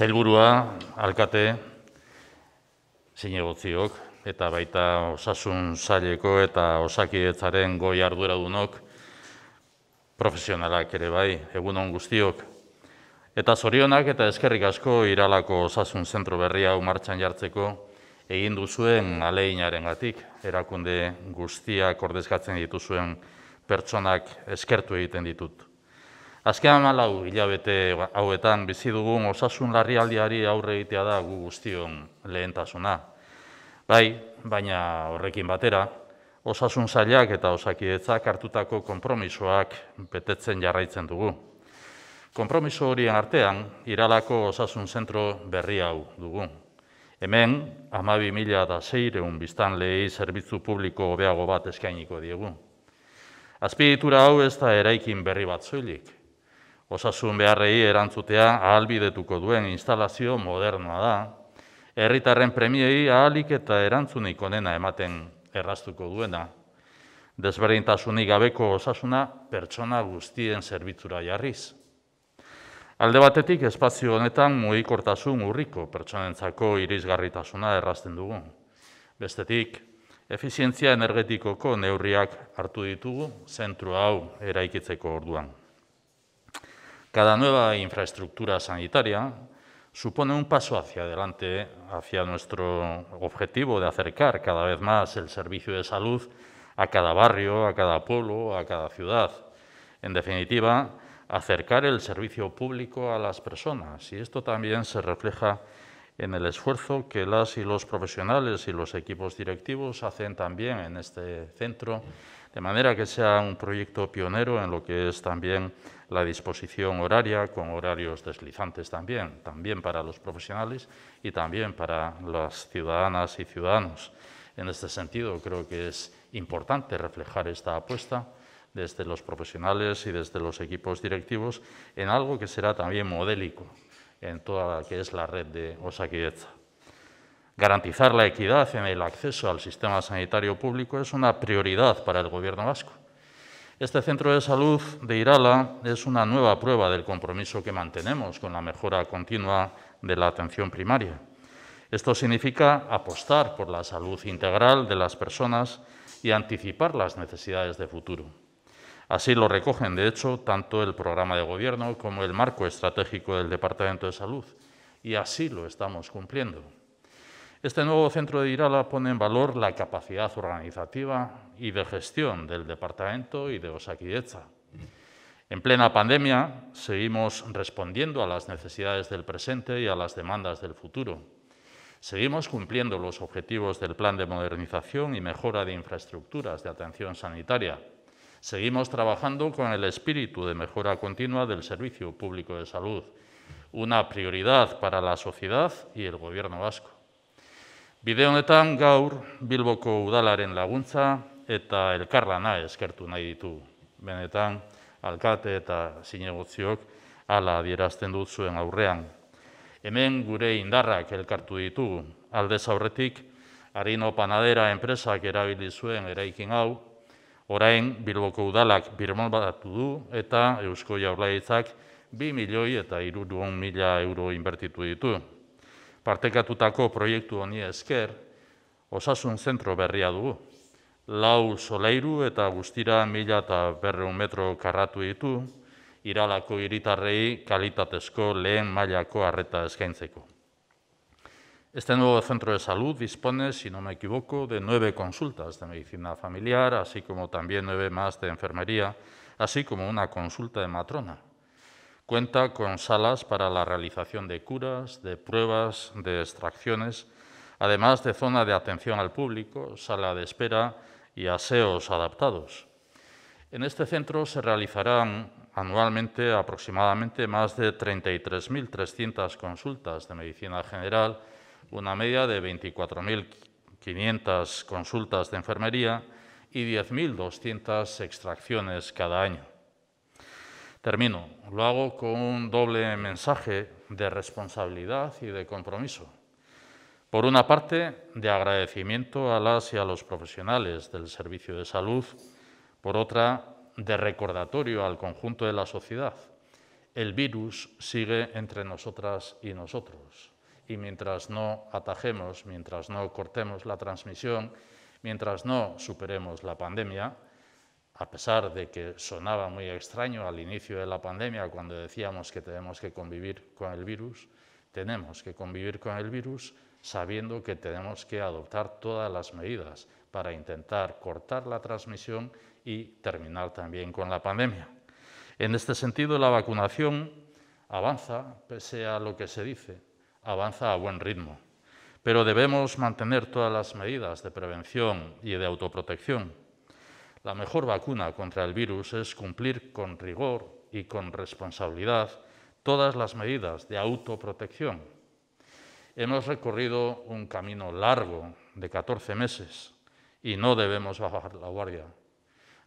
zailburua, alkate, zinegotziok, eta baita osasun zaileko eta osakietzaren goi arduradunok, profesionalak ere bai, egun on guztiok. Eta zorionak eta eskerrik asko iralako osasun zentro berria umartxan jartzeko, egin duzuen aleinaren gatik, erakunde guztiak ordezkatzen dituzuen pertsonak eskertu egiten ditut. Azken amalau hilabete hauetan bizi dugun osasun larrialdiari aurre egitea da gu guztion lehentasuna. Bai, baina horrekin batera, osasun zailak eta osakidetzak hartutako konpromisoak betetzen jarraitzen dugu. Konpromiso horien artean, iralako osasun zentro berri hau dugu. Hemen, amabi mila da zeireun biztan lehi zerbitzu publiko hobeago bat eskainiko diegu. Azpiditura hau ez da eraikin berri bat zoilik, osasun beharrei erantzutea ahalbidetuko duen instalazio modernoa da, herritarren premiei ahalik eta erantzunik onena ematen erraztuko duena, desberdintasunik gabeko osasuna pertsona guztien zerbitzura jarriz. Alde batetik, espazio honetan mugikortasun urriko pertsonentzako irisgarritasuna errazten dugu. Bestetik, efizientzia energetikoko neurriak hartu ditugu zentru hau eraikitzeko orduan. Cada nueva infraestructura sanitaria supone un paso hacia adelante, hacia nuestro objetivo de acercar cada vez más el servicio de salud a cada barrio, a cada pueblo, a cada ciudad. En definitiva, acercar el servicio público a las personas. Y esto también se refleja en el esfuerzo que las y los profesionales y los equipos directivos hacen también en este centro, de manera que sea un proyecto pionero en lo que es también la disposición horaria, con horarios deslizantes también, también para los profesionales y también para las ciudadanas y ciudadanos. En este sentido, creo que es importante reflejar esta apuesta desde los profesionales y desde los equipos directivos en algo que será también modélico en toda la que es la red de Osakidetza. Garantizar la equidad en el acceso al sistema sanitario público es una prioridad para el Gobierno vasco. Este centro de salud de Irala es una nueva prueba del compromiso que mantenemos con la mejora continua de la atención primaria. Esto significa apostar por la salud integral de las personas y anticipar las necesidades de futuro. Así lo recogen, de hecho, tanto el programa de gobierno como el marco estratégico del Departamento de Salud, y así lo estamos cumpliendo. Este nuevo centro de Irala pone en valor la capacidad organizativa y de gestión del departamento y de Osaquidecha. En plena pandemia seguimos respondiendo a las necesidades del presente y a las demandas del futuro. Seguimos cumpliendo los objetivos del Plan de Modernización y Mejora de Infraestructuras de Atención Sanitaria, Seguimos trabajando con el espíritu de mejora continua del Servicio Público de Salud, una prioridad para la sociedad y el Gobierno vasco. Bide honetan gaur Bilboko udalaren laguntza eta elkarlana eskertu nahi ditu. Benetan, alkate eta sinegotziok ala adierazten dut zuen aurrean. Hemen gure indarrak elkartu ditu Aldez aurretik, harino panadera enpresak erabili zuen eraikin hau, Orain, Bilboko udalak birmon badatu du eta Eusko Jaurlaritzak bi milioi eta iruduon mila euro inbertitu ditu. Partekatutako proiektu honi esker, osasun zentro berria dugu. Lau soleiru eta guztira mila eta berreun metro karratu ditu, iralako hiritarrei kalitatezko lehen mailako arreta eskaintzeko. Este nuevo centro de salud dispone, si no me equivoco, de nueve consultas de medicina familiar, así como también nueve más de enfermería, así como una consulta de matrona. Cuenta con salas para la realización de curas, de pruebas, de extracciones, además de zona de atención al público, sala de espera y aseos adaptados. En este centro se realizarán anualmente aproximadamente más de 33.300 consultas de medicina general, una media de 24.500 consultas de enfermería y 10.200 extracciones cada año. Termino. Lo hago con un doble mensaje de responsabilidad y de compromiso. Por una parte, de agradecimiento a las y a los profesionales del servicio de salud. Por otra, de recordatorio al conjunto de la sociedad. El virus sigue entre nosotras y nosotros y mientras no atajemos, mientras no cortemos la transmisión, mientras no superemos la pandemia, a pesar de que sonaba muy extraño al inicio de la pandemia cuando decíamos que tenemos que convivir con el virus, tenemos que convivir con el virus sabiendo que tenemos que adoptar todas las medidas para intentar cortar la transmisión y terminar también con la pandemia. En este sentido, la vacunación avanza, pese a lo que se dice, avanza a buen ritmo, pero debemos mantener todas las medidas de prevención y de autoprotección. La mejor vacuna contra el virus es cumplir con rigor y con responsabilidad todas las medidas de autoprotección. Hemos recorrido un camino largo de 14 meses y no debemos bajar la guardia.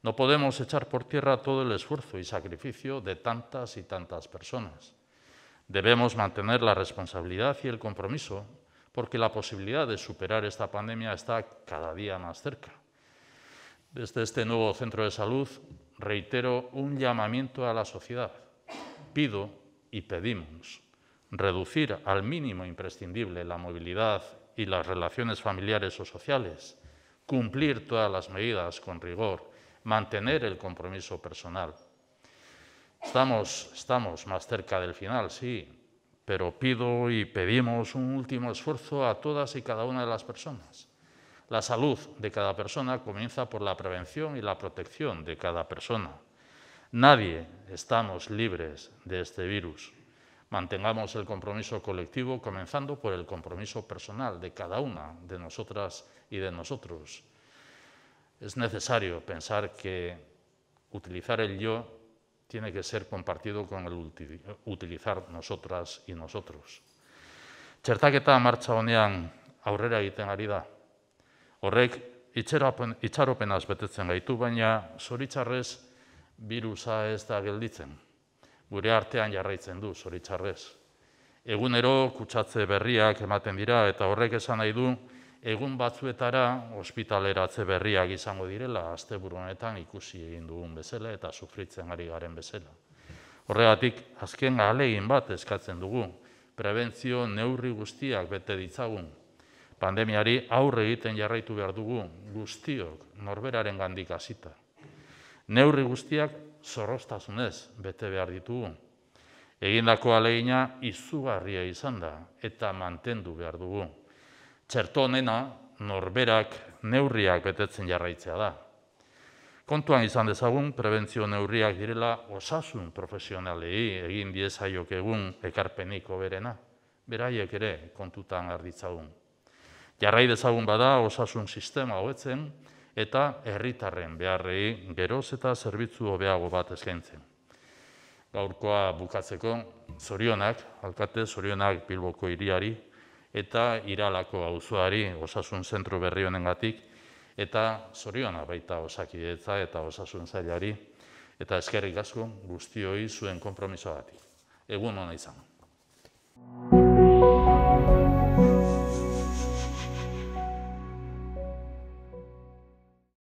No podemos echar por tierra todo el esfuerzo y sacrificio de tantas y tantas personas. Debemos mantener la responsabilidad y el compromiso porque la posibilidad de superar esta pandemia está cada día más cerca. Desde este nuevo centro de salud reitero un llamamiento a la sociedad. Pido y pedimos reducir al mínimo imprescindible la movilidad y las relaciones familiares o sociales, cumplir todas las medidas con rigor, mantener el compromiso personal Estamos, estamos más cerca del final, sí, pero pido y pedimos un último esfuerzo a todas y cada una de las personas. La salud de cada persona comienza por la prevención y la protección de cada persona. Nadie estamos libres de este virus. Mantengamos el compromiso colectivo comenzando por el compromiso personal de cada una de nosotras y de nosotros. Es necesario pensar que utilizar el yo tiene que ser compartido con el utilizar nosotras y nosotros. Txertaketa martxa honean aurrera egiten ari da. Horrek itxaropenaz betetzen gaitu, baina zoritzarrez birusa ez da gelditzen. Gure artean jarraitzen du zoritzarrez. Egunero kutsatze berriak ematen dira eta horrek esan nahi du, egun batzuetara ospitaleratze berriak izango direla asteburu honetan ikusi egin dugun bezala eta sufritzen ari garen bezala. Horregatik azken alegin bat eskatzen dugu prebentzio neurri guztiak bete ditzagun. Pandemiari aurre egiten jarraitu behar dugu guztiok norberaren gandik hasita. Neurri guztiak zorrostasunez bete behar ditugu. Egindako alegina izugarria izan da eta mantendu behar dugu. Txerto honena, norberak neurriak betetzen jarraitzea da. Kontuan izan dezagun, prebentzio neurriak direla osasun profesionalei egin diezaiok egun ekarpenik oberena. Beraiek ere kontutan arditzagun. Jarrai dezagun bada osasun sistema hoetzen eta herritarren beharrei geroz eta zerbitzu hobeago bat eskaintzen. Gaurkoa bukatzeko zorionak, alkate zorionak bilboko iriari, eta iralako auzoari osasun zentru berri honengatik eta zoriona baita osakidetza eta osasun zailari eta eskerrik asko guztioi zuen konpromisoagatik egun ona izan